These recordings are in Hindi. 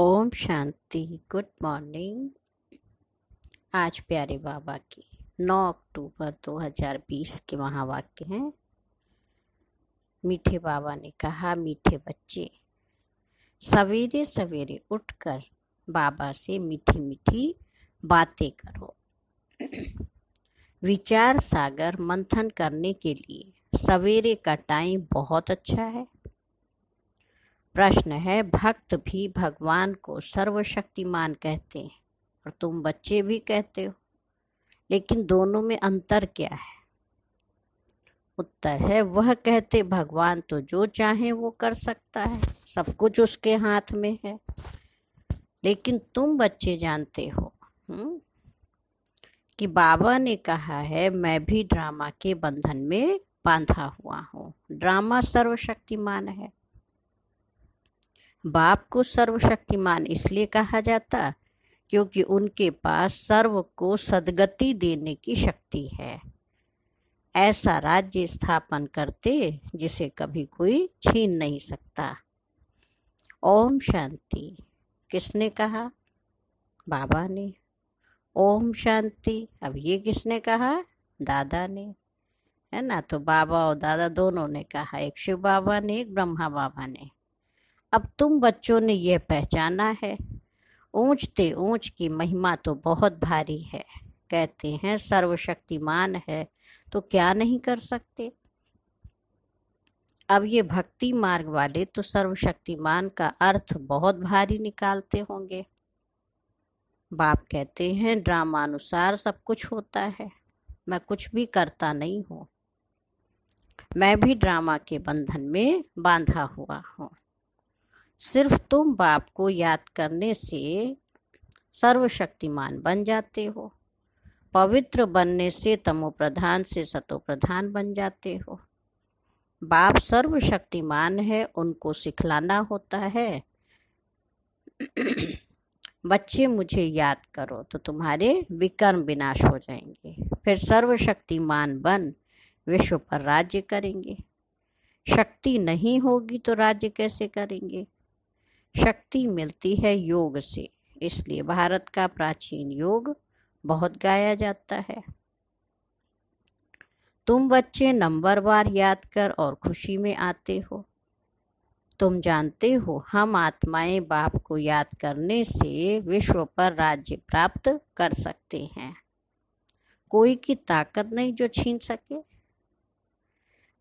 ओम शांति गुड मॉर्निंग आज प्यारे बाबा की 9 अक्टूबर 2020 के महावाक्य हैं मीठे बाबा ने कहा मीठे बच्चे सवेरे सवेरे उठकर बाबा से मीठी मीठी बातें करो विचार सागर मंथन करने के लिए सवेरे का टाइम बहुत अच्छा है प्रश्न है भक्त भी भगवान को सर्वशक्तिमान कहते हैं और तुम बच्चे भी कहते हो लेकिन दोनों में अंतर क्या है उत्तर है वह कहते भगवान तो जो चाहे वो कर सकता है सब कुछ उसके हाथ में है लेकिन तुम बच्चे जानते हो हुँ? हम्म, कि बाबा ने कहा है मैं भी ड्रामा के बंधन में बांधा हुआ हूँ ड्रामा सर्वशक्तिमान है बाप को सर्वशक्तिमान इसलिए कहा जाता क्योंकि उनके पास सर्व को सदगति देने की शक्ति है ऐसा राज्य स्थापन करते जिसे कभी कोई छीन नहीं सकता ओम शांति किसने कहा बाबा ने ओम शांति अब ये किसने कहा दादा ने है ना तो बाबा और दादा दोनों ने कहा एक शिव बाबा ने एक ब्रह्मा बाबा ने अब तुम बच्चों ने यह पहचाना है ऊंचते ऊंच की महिमा तो बहुत भारी है कहते हैं सर्वशक्तिमान है तो क्या नहीं कर सकते अब ये भक्ति मार्ग वाले तो सर्वशक्तिमान का अर्थ बहुत भारी निकालते होंगे बाप कहते हैं ड्रामानुसार सब कुछ होता है मैं कुछ भी करता नहीं हूँ मैं भी ड्रामा के बंधन में बांधा हुआ हूँ सिर्फ तुम बाप को याद करने से सर्वशक्तिमान बन जाते हो पवित्र बनने से तमो प्रधान से सतो प्रधान बन जाते हो बाप सर्वशक्तिमान है उनको सिखलाना होता है बच्चे मुझे याद करो तो तुम्हारे विकर्म विनाश हो जाएंगे फिर सर्वशक्तिमान बन विश्व पर राज्य करेंगे शक्ति नहीं होगी तो राज्य कैसे करेंगे शक्ति मिलती है योग से इसलिए भारत का प्राचीन योग बहुत गाया जाता है तुम बच्चे नंबर बार याद कर और खुशी में आते हो तुम जानते हो हम आत्माएं बाप को याद करने से विश्व पर राज्य प्राप्त कर सकते हैं कोई की ताकत नहीं जो छीन सके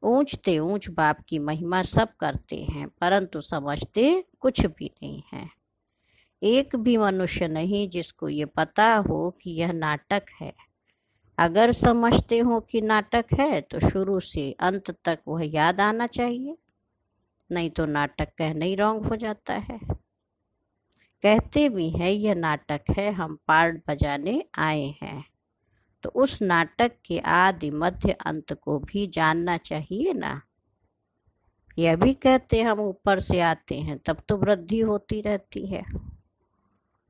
ऊंचते ऊंच बाप की महिमा सब करते हैं परंतु समझते कुछ भी नहीं है एक भी मनुष्य नहीं जिसको ये पता हो कि यह नाटक है अगर समझते हो कि नाटक है तो शुरू से अंत तक वह याद आना चाहिए नहीं तो नाटक कहने ही रॉन्ग हो जाता है कहते भी हैं यह नाटक है हम पार्ट बजाने आए हैं तो उस नाटक के आदि मध्य अंत को भी जानना चाहिए ना यह भी कहते हम ऊपर से आते हैं तब तो वृद्धि होती रहती है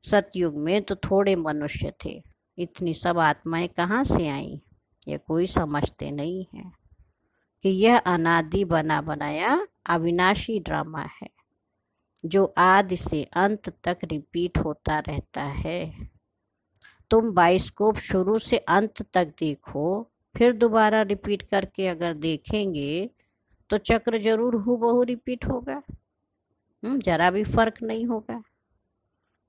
सतयुग में तो थोड़े मनुष्य थे इतनी सब आत्माएं कहाँ से आई ये कोई समझते नहीं है कि यह अनादि बना बनाया अविनाशी ड्रामा है जो आदि से अंत तक रिपीट होता रहता है तुम बाइस्कोप शुरू से अंत तक देखो फिर दोबारा रिपीट करके अगर देखेंगे तो चक्र जरूर बहु रिपीट होगा हम्म, जरा भी फर्क नहीं होगा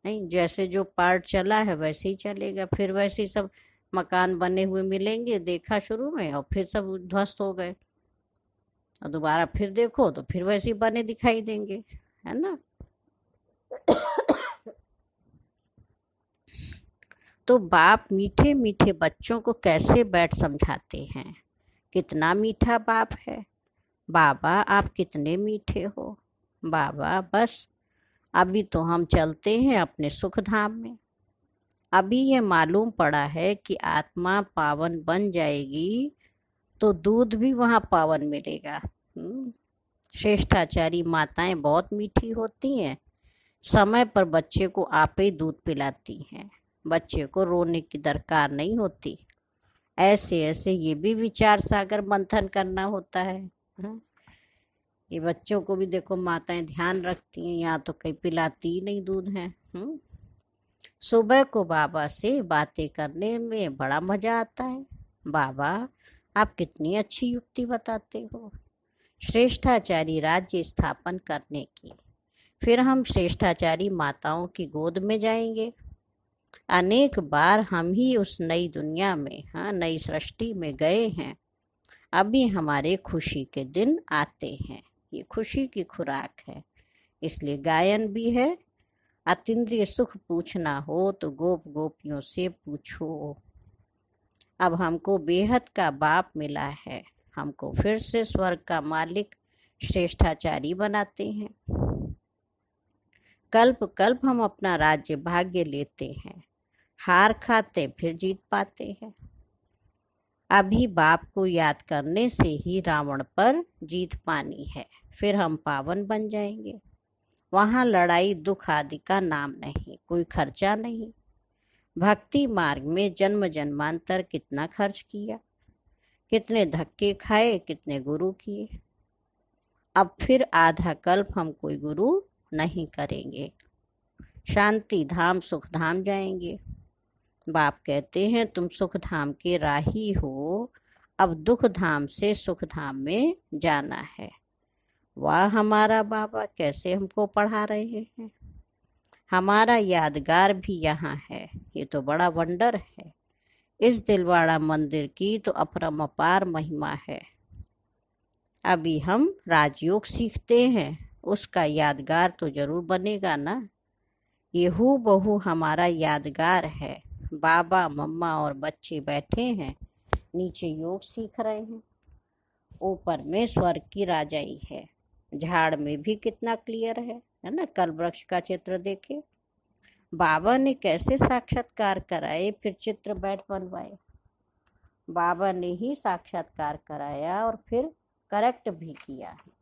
नहीं जैसे जो पार्ट चला है वैसे ही चलेगा फिर वैसे ही सब मकान बने हुए मिलेंगे देखा शुरू में और फिर सब ध्वस्त हो गए और दोबारा फिर देखो तो फिर वैसे ही बने दिखाई देंगे है ना तो बाप मीठे मीठे बच्चों को कैसे बैठ समझाते हैं कितना मीठा बाप है बाबा आप कितने मीठे हो बाबा बस अभी तो हम चलते हैं अपने सुख धाम में अभी ये मालूम पड़ा है कि आत्मा पावन बन जाएगी तो दूध भी वहाँ पावन मिलेगा हम्म, श्रेष्ठाचारी माताएं बहुत मीठी होती हैं समय पर बच्चे को आपे दूध पिलाती हैं बच्चे को रोने की दरकार नहीं होती ऐसे ऐसे ये भी विचार सागर मंथन करना होता है ये बच्चों को भी देखो माताएं ध्यान रखती हैं यहाँ तो कहीं पिलाती ही नहीं दूध है हम्म? सुबह को बाबा से बातें करने में बड़ा मज़ा आता है बाबा आप कितनी अच्छी युक्ति बताते हो श्रेष्ठाचारी राज्य स्थापन करने की फिर हम श्रेष्ठाचारी माताओं की गोद में जाएंगे अनेक बार हम ही उस नई दुनिया में हाँ नई सृष्टि में गए हैं अभी हमारे खुशी के दिन आते हैं ये खुशी की खुराक है इसलिए गायन भी है अतिद्रिय सुख पूछना हो तो गोप गोपियों से पूछो अब हमको बेहद का बाप मिला है हमको फिर से स्वर्ग का मालिक श्रेष्ठाचारी बनाते हैं कल्प कल्प हम अपना राज्य भाग्य लेते हैं हार खाते फिर जीत पाते हैं अभी बाप को याद करने से ही रावण पर जीत पानी है फिर हम पावन बन जाएंगे वहाँ लड़ाई दुख आदि का नाम नहीं कोई खर्चा नहीं भक्ति मार्ग में जन्म जन्मांतर कितना खर्च किया कितने धक्के खाए कितने गुरु किए अब फिर आधा कल्प हम कोई गुरु नहीं करेंगे शांति धाम सुख धाम जाएंगे बाप कहते हैं तुम सुख धाम के राही हो अब दुख धाम से सुख धाम में जाना है वाह हमारा बाबा कैसे हमको पढ़ा रहे हैं हमारा यादगार भी यहाँ है ये तो बड़ा वंडर है इस दिलवाड़ा मंदिर की तो अपरम अपार महिमा है अभी हम राजयोग सीखते हैं उसका यादगार तो ज़रूर बनेगा ना ये हु बहू हमारा यादगार है बाबा मम्मा और बच्चे बैठे हैं नीचे योग सीख रहे हैं ऊपर में स्वर्ग की राजाई है झाड़ में भी कितना क्लियर है है ना कल वृक्ष का चित्र देखे बाबा ने कैसे साक्षात्कार कराए फिर चित्र बैठ बनवाए बाबा ने ही साक्षात्कार कराया और फिर करेक्ट भी किया है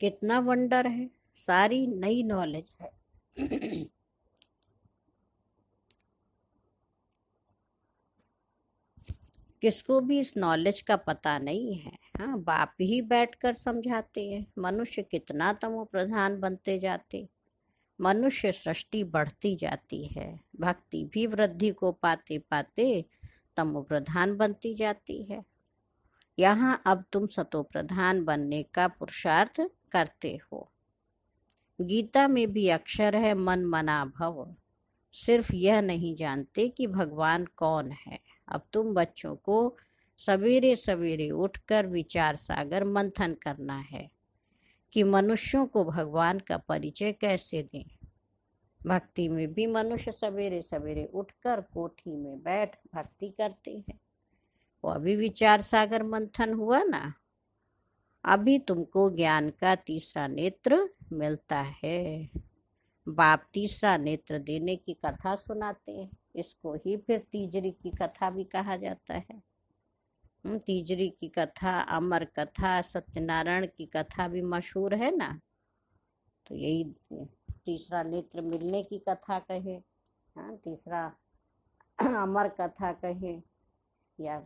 कितना वंडर है सारी नई नॉलेज है किसको भी इस नॉलेज का पता नहीं है हाँ बाप ही बैठकर समझाते हैं मनुष्य कितना तमो प्रधान बनते जाते मनुष्य सृष्टि बढ़ती जाती है भक्ति भी वृद्धि को पाते पाते तमो प्रधान बनती जाती है यहाँ अब तुम सतोप्रधान बनने का पुरुषार्थ करते हो गीता में भी अक्षर है मन मना भव सिर्फ यह नहीं जानते कि भगवान कौन है अब तुम बच्चों को सवेरे सवेरे उठकर विचार सागर मंथन करना है कि मनुष्यों को भगवान का परिचय कैसे दें भक्ति में भी मनुष्य सवेरे सवेरे उठकर कोठी में बैठ भक्ति करते हैं वो अभी विचार सागर मंथन हुआ ना अभी तुमको ज्ञान का तीसरा नेत्र मिलता है बाप तीसरा नेत्र देने की कथा सुनाते हैं इसको ही फिर तीजरी की कथा भी कहा जाता है हम्म, तीजरी की कथा अमर कथा सत्यनारायण की कथा भी मशहूर है ना तो यही तीसरा नेत्र मिलने की कथा कहे हाँ तीसरा अमर कथा कहे या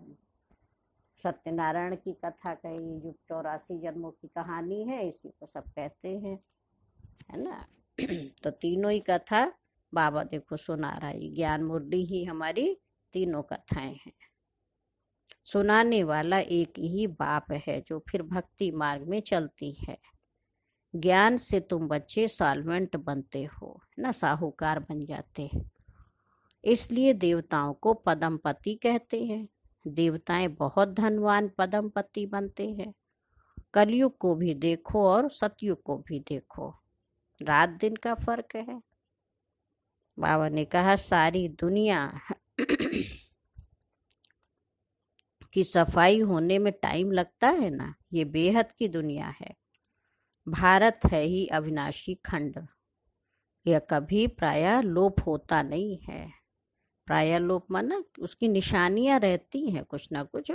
सत्यनारायण की कथा कही जो चौरासी जन्मों की कहानी है इसी को सब कहते हैं है ना तो तीनों ही कथा बाबा देखो सुना रहा है ज्ञान मुरली ही हमारी तीनों कथाएं हैं सुनाने वाला एक ही बाप है जो फिर भक्ति मार्ग में चलती है ज्ञान से तुम बच्चे सॉल्वेंट बनते हो ना साहूकार बन जाते हैं इसलिए देवताओं को पदमपति कहते हैं देवताएं बहुत धनवान पदमपति बनते हैं कलयुग को भी देखो और सतयुग को भी देखो रात दिन का फर्क है बाबा ने कहा सारी दुनिया की सफाई होने में टाइम लगता है ना ये बेहद की दुनिया है भारत है ही अविनाशी खंड यह कभी प्राय लोप होता नहीं है प्राय लोप माना उसकी निशानियां रहती हैं कुछ ना कुछ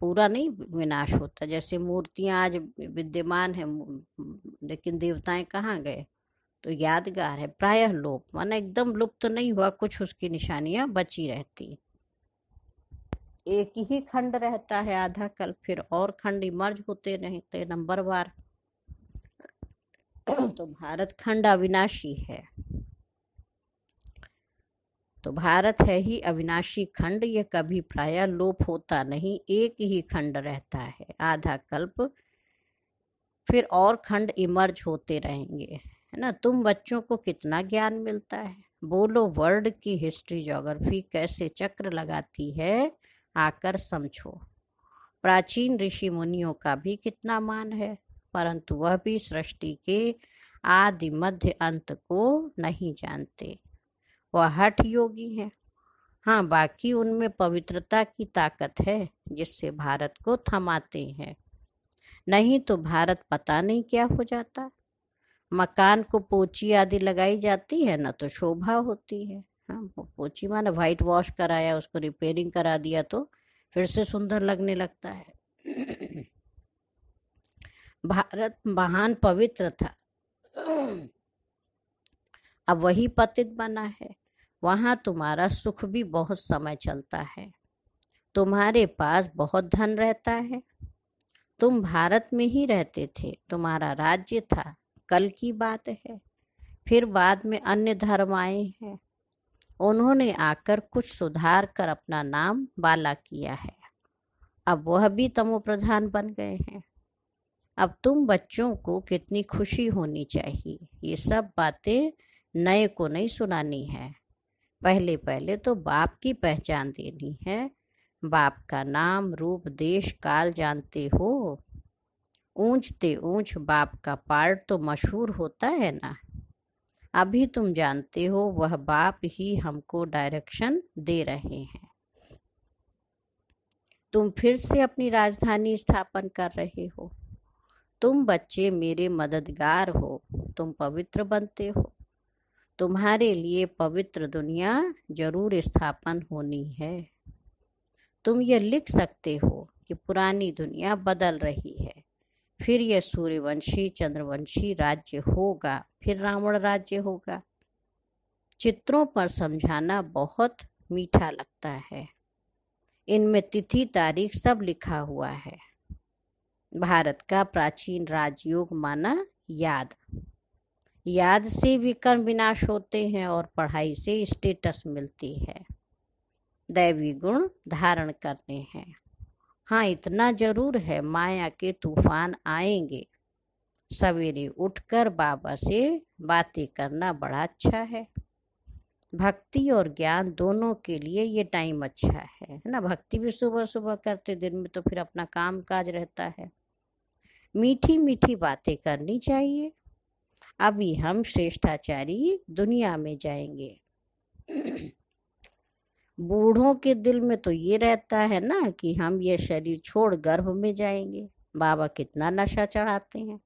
पूरा नहीं विनाश होता जैसे मूर्तियां आज विद्यमान है लेकिन देवताएं कहाँ गए तो यादगार है प्राय लोप माना एकदम लुप्त तो नहीं हुआ कुछ उसकी निशानियां बची रहती एक ही खंड रहता है आधा कल फिर और खंड इमर्ज होते रहते नंबर बार तो भारत खंड अविनाशी है तो भारत है ही अविनाशी खंड यह कभी प्राय लोप होता नहीं एक ही खंड रहता है आधा कल्प फिर और खंड इमर्ज होते रहेंगे है ना तुम बच्चों को कितना ज्ञान मिलता है बोलो वर्ल्ड की हिस्ट्री ज्योग्राफी कैसे चक्र लगाती है आकर समझो प्राचीन ऋषि मुनियों का भी कितना मान है परंतु वह भी सृष्टि के आदि मध्य अंत को नहीं जानते वह हठ योगी हैं हाँ बाकी उनमें पवित्रता की ताकत है जिससे भारत को थमाते हैं नहीं तो भारत पता नहीं क्या हो जाता मकान को पोची आदि लगाई जाती है ना तो शोभा होती है हाँ पोची माने वाइट वॉश कराया उसको रिपेयरिंग करा दिया तो फिर से सुंदर लगने लगता है भारत महान पवित्र था अब वही पतित बना है वहाँ तुम्हारा सुख भी बहुत समय चलता है तुम्हारे पास बहुत धन रहता है तुम भारत में ही रहते थे तुम्हारा राज्य था कल की बात है फिर बाद में अन्य धर्म आए हैं उन्होंने आकर कुछ सुधार कर अपना नाम बाला किया है अब वह भी तमो प्रधान बन गए हैं अब तुम बच्चों को कितनी खुशी होनी चाहिए ये सब बातें नए को नहीं सुनानी है पहले पहले तो बाप की पहचान देनी है बाप का नाम रूप देश काल जानते हो ऊंचते ऊंच बाप का पार्ट तो मशहूर होता है ना अभी तुम जानते हो वह बाप ही हमको डायरेक्शन दे रहे हैं तुम फिर से अपनी राजधानी स्थापन कर रहे हो तुम बच्चे मेरे मददगार हो तुम पवित्र बनते हो तुम्हारे लिए पवित्र दुनिया जरूर स्थापन होनी है तुम ये लिख सकते हो कि पुरानी दुनिया बदल रही है फिर यह सूर्यवंशी चंद्रवंशी राज्य होगा फिर रावण राज्य होगा चित्रों पर समझाना बहुत मीठा लगता है इनमें तिथि तारीख सब लिखा हुआ है भारत का प्राचीन राजयोग माना याद याद से भी कर्म विनाश होते हैं और पढ़ाई से स्टेटस मिलती है दैवी गुण धारण करने हैं हाँ इतना जरूर है माया के तूफान आएंगे सवेरे उठकर बाबा से बातें करना बड़ा अच्छा है भक्ति और ज्ञान दोनों के लिए ये टाइम अच्छा है है ना भक्ति भी सुबह सुबह करते दिन में तो फिर अपना काम काज रहता है मीठी मीठी बातें करनी चाहिए अभी हम श्रेष्ठाचारी दुनिया में जाएंगे बूढ़ों के दिल में तो ये रहता है ना कि हम ये शरीर छोड़ गर्भ में जाएंगे बाबा कितना नशा चढ़ाते हैं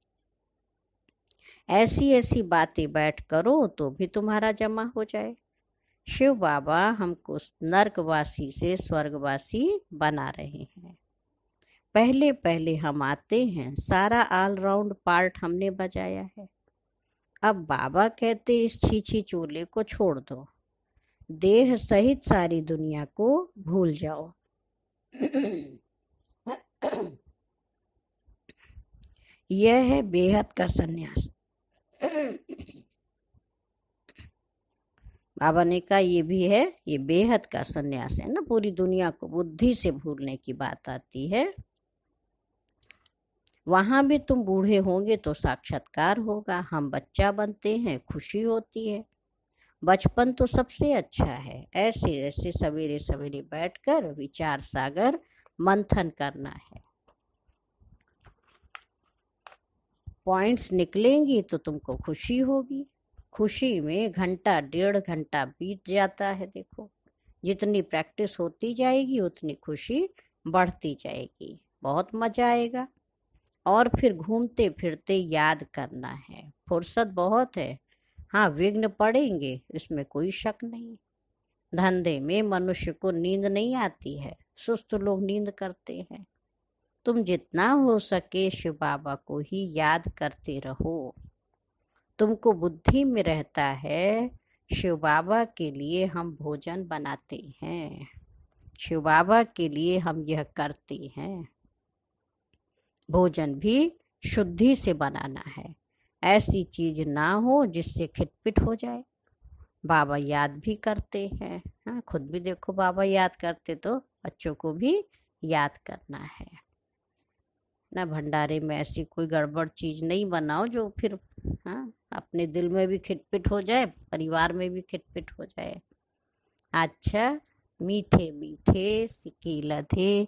ऐसी ऐसी बातें बैठ करो तो भी तुम्हारा जमा हो जाए शिव बाबा हमको नर्कवासी से स्वर्गवासी बना रहे हैं पहले पहले हम आते हैं सारा ऑलराउंड पार्ट हमने बजाया है अब बाबा कहते इस छीछी चोले को छोड़ दो देह सहित सारी दुनिया को भूल जाओ यह है बेहद का सन्यास बाबा ने कहा यह भी है ये बेहद का सन्यास है ना पूरी दुनिया को बुद्धि से भूलने की बात आती है वहाँ भी तुम बूढ़े होंगे तो साक्षात्कार होगा हम बच्चा बनते हैं खुशी होती है बचपन तो सबसे अच्छा है ऐसे ऐसे सवेरे सवेरे बैठकर विचार सागर मंथन करना है पॉइंट्स निकलेंगी तो तुमको खुशी होगी खुशी में घंटा डेढ़ घंटा बीत जाता है देखो जितनी प्रैक्टिस होती जाएगी उतनी खुशी बढ़ती जाएगी बहुत मजा आएगा और फिर घूमते फिरते याद करना है फुर्सत बहुत है हाँ विघ्न पड़ेंगे इसमें कोई शक नहीं धंधे में मनुष्य को नींद नहीं आती है सुस्त लोग नींद करते हैं तुम जितना हो सके शिव बाबा को ही याद करते रहो तुमको बुद्धि में रहता है शिव बाबा के लिए हम भोजन बनाते हैं शिव बाबा के लिए हम यह करते हैं भोजन भी शुद्धि से बनाना है ऐसी चीज ना हो जिससे खिटपिट हो जाए बाबा याद भी करते हैं हाँ खुद भी देखो बाबा याद करते तो बच्चों को भी याद करना है ना भंडारे में ऐसी कोई गड़बड़ चीज नहीं बनाओ जो फिर हाँ अपने दिल में भी खिटपिट हो जाए परिवार में भी खिटपिट हो जाए अच्छा मीठे मीठे सिकीला थे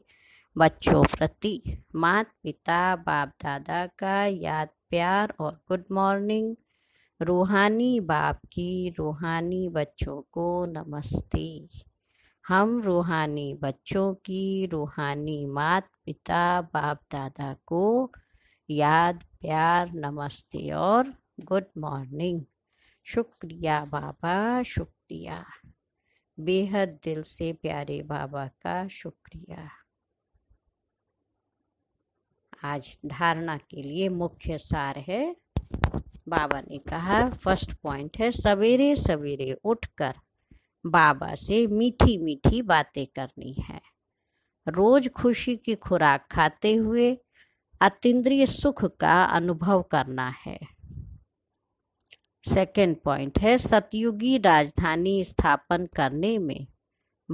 बच्चों प्रति मात पिता बाप दादा का याद प्यार और गुड मॉर्निंग रूहानी बाप की रूहानी बच्चों को नमस्ते हम रूहानी बच्चों की रूहानी मात पिता बाप दादा को याद प्यार नमस्ते और गुड मॉर्निंग शुक्रिया बाबा शुक्रिया बेहद दिल से प्यारे बाबा का शुक्रिया आज धारणा के लिए मुख्य सार है बाबा ने कहा फर्स्ट पॉइंट है सवेरे सवेरे उठकर बाबा से मीठी मीठी बातें करनी है रोज खुशी की खुराक खाते हुए अतिद्रिय सुख का अनुभव करना है सेकेंड पॉइंट है सतयुगी राजधानी स्थापन करने में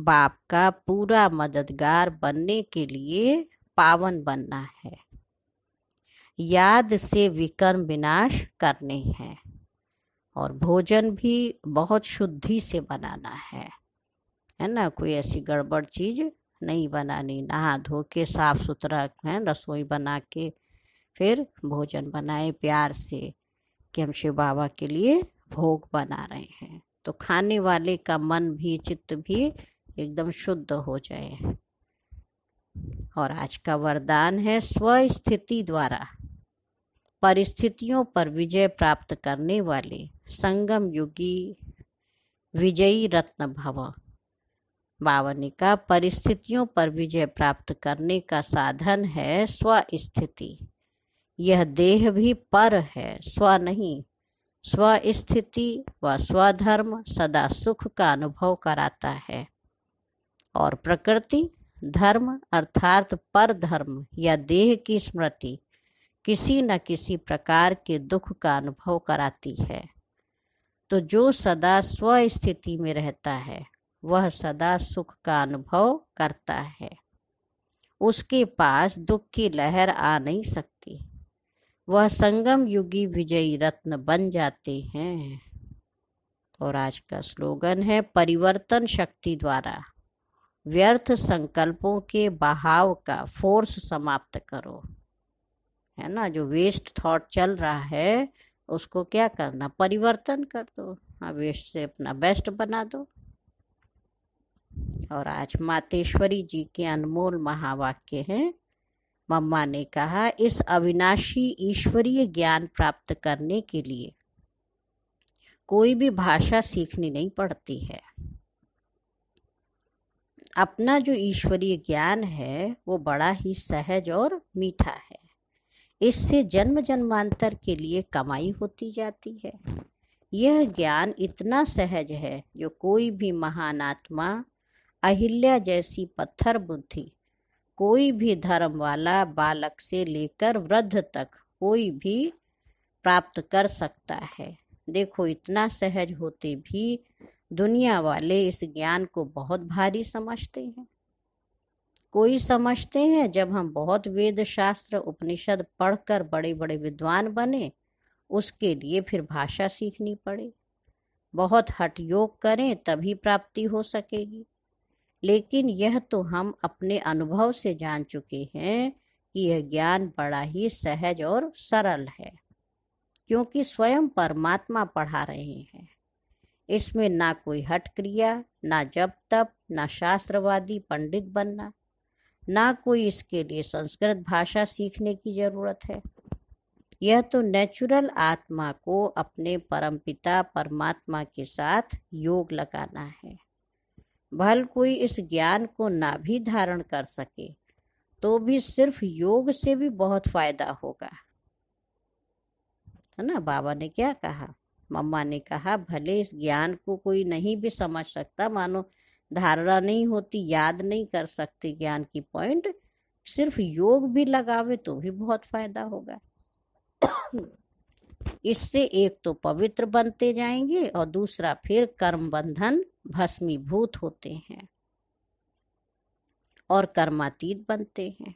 बाप का पूरा मददगार बनने के लिए पावन बनना है याद से विकर्म विनाश करने हैं और भोजन भी बहुत शुद्धि से बनाना है है ना कोई ऐसी गड़बड़ चीज़ नहीं बनानी नहा धो के साफ सुथरा है रसोई बना के फिर भोजन बनाए प्यार से कि हम शिव बाबा के लिए भोग बना रहे हैं तो खाने वाले का मन भी चित्त भी एकदम शुद्ध हो जाए और आज का वरदान है स्वस्थिति द्वारा परिस्थितियों पर विजय प्राप्त करने वाले संगम युगी विजयी रत्न भव भावनिका परिस्थितियों पर विजय प्राप्त करने का साधन है स्व स्थिति यह देह भी पर है स्व नहीं स्व स्थिति व स्वधर्म सदा सुख का अनुभव कराता है और प्रकृति धर्म अर्थात पर धर्म या देह की स्मृति किसी न किसी प्रकार के दुख का अनुभव कराती है तो जो सदा स्व स्थिति में रहता है वह सदा सुख का अनुभव करता है उसके पास दुख की लहर आ नहीं सकती वह संगम युगी विजयी रत्न बन जाते हैं और आज का स्लोगन है परिवर्तन शक्ति द्वारा व्यर्थ संकल्पों के बहाव का फोर्स समाप्त करो है ना जो वेस्ट थॉट चल रहा है उसको क्या करना परिवर्तन कर दो हाँ वेस्ट से अपना बेस्ट बना दो और आज मातेश्वरी जी के अनमोल महावाक्य हैं मम्मा ने कहा इस अविनाशी ईश्वरीय ज्ञान प्राप्त करने के लिए कोई भी भाषा सीखनी नहीं पड़ती है अपना जो ईश्वरीय ज्ञान है वो बड़ा ही सहज और मीठा है इससे जन्म जन्मांतर के लिए कमाई होती जाती है यह ज्ञान इतना सहज है जो कोई भी महान आत्मा अहिल्या जैसी पत्थर बुद्धि कोई भी धर्म वाला बालक से लेकर वृद्ध तक कोई भी प्राप्त कर सकता है देखो इतना सहज होते भी दुनिया वाले इस ज्ञान को बहुत भारी समझते हैं कोई समझते हैं जब हम बहुत वेद शास्त्र उपनिषद पढ़कर बड़े बड़े विद्वान बने उसके लिए फिर भाषा सीखनी पड़े बहुत हट योग करें तभी प्राप्ति हो सकेगी लेकिन यह तो हम अपने अनुभव से जान चुके हैं कि यह ज्ञान बड़ा ही सहज और सरल है क्योंकि स्वयं परमात्मा पढ़ा रहे हैं इसमें ना कोई हट क्रिया ना जप तप ना शास्त्रवादी पंडित बनना ना कोई इसके लिए संस्कृत भाषा सीखने की जरूरत है यह तो नेचुरल आत्मा को अपने परमपिता परमात्मा के साथ योग लगाना है भल कोई इस ज्ञान को ना भी धारण कर सके तो भी सिर्फ योग से भी बहुत फायदा होगा है ना बाबा ने क्या कहा मम्मा ने कहा भले इस ज्ञान को कोई नहीं भी समझ सकता मानो धारणा नहीं होती याद नहीं कर सकते ज्ञान की पॉइंट सिर्फ योग भी लगावे तो भी बहुत फायदा होगा इससे एक तो पवित्र बनते जाएंगे और दूसरा फिर कर्म बंधन भस्मीभूत होते हैं और कर्मातीत बनते हैं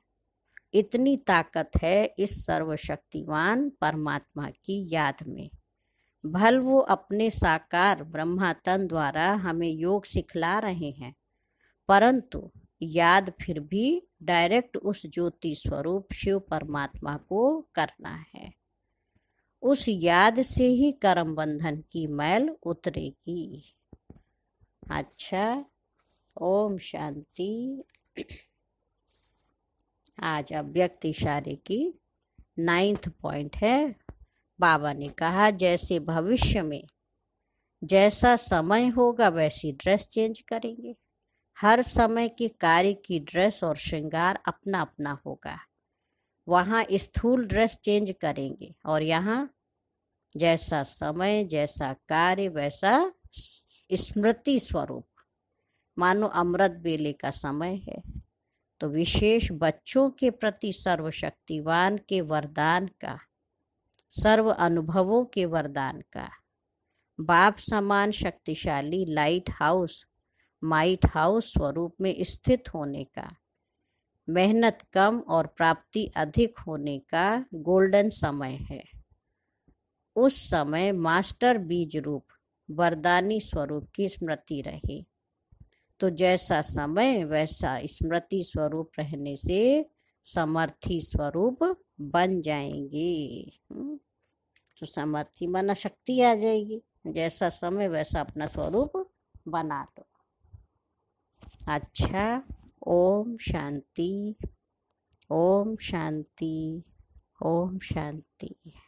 इतनी ताकत है इस सर्वशक्तिवान परमात्मा की याद में भल वो अपने साकार ब्रह्मातन द्वारा हमें योग सिखला रहे हैं परंतु याद फिर भी डायरेक्ट उस ज्योति स्वरूप शिव परमात्मा को करना है उस याद से ही कर्म बंधन की मैल उतरेगी अच्छा ओम शांति आज अब व्यक्ति इशारे की नाइन्थ पॉइंट है बाबा ने कहा जैसे भविष्य में जैसा समय होगा वैसी ड्रेस चेंज करेंगे हर समय के कार्य की ड्रेस और श्रृंगार अपना अपना होगा वहाँ स्थूल ड्रेस चेंज करेंगे और यहाँ जैसा समय जैसा कार्य वैसा स्मृति स्वरूप मानो अमृत बेले का समय है तो विशेष बच्चों के प्रति सर्वशक्तिवान के वरदान का सर्व अनुभवों के वरदान का बाप समान शक्तिशाली लाइट हाउस माइट हाउस स्वरूप में स्थित होने का मेहनत कम और प्राप्ति अधिक होने का गोल्डन समय है उस समय मास्टर बीज रूप वरदानी स्वरूप की स्मृति रहे तो जैसा समय वैसा स्मृति स्वरूप रहने से समर्थी स्वरूप बन जाएंगे हम्म, तो समर्थी बना शक्ति आ जाएगी जैसा समय वैसा अपना स्वरूप बना लो अच्छा ओम शांति ओम शांति ओम शांति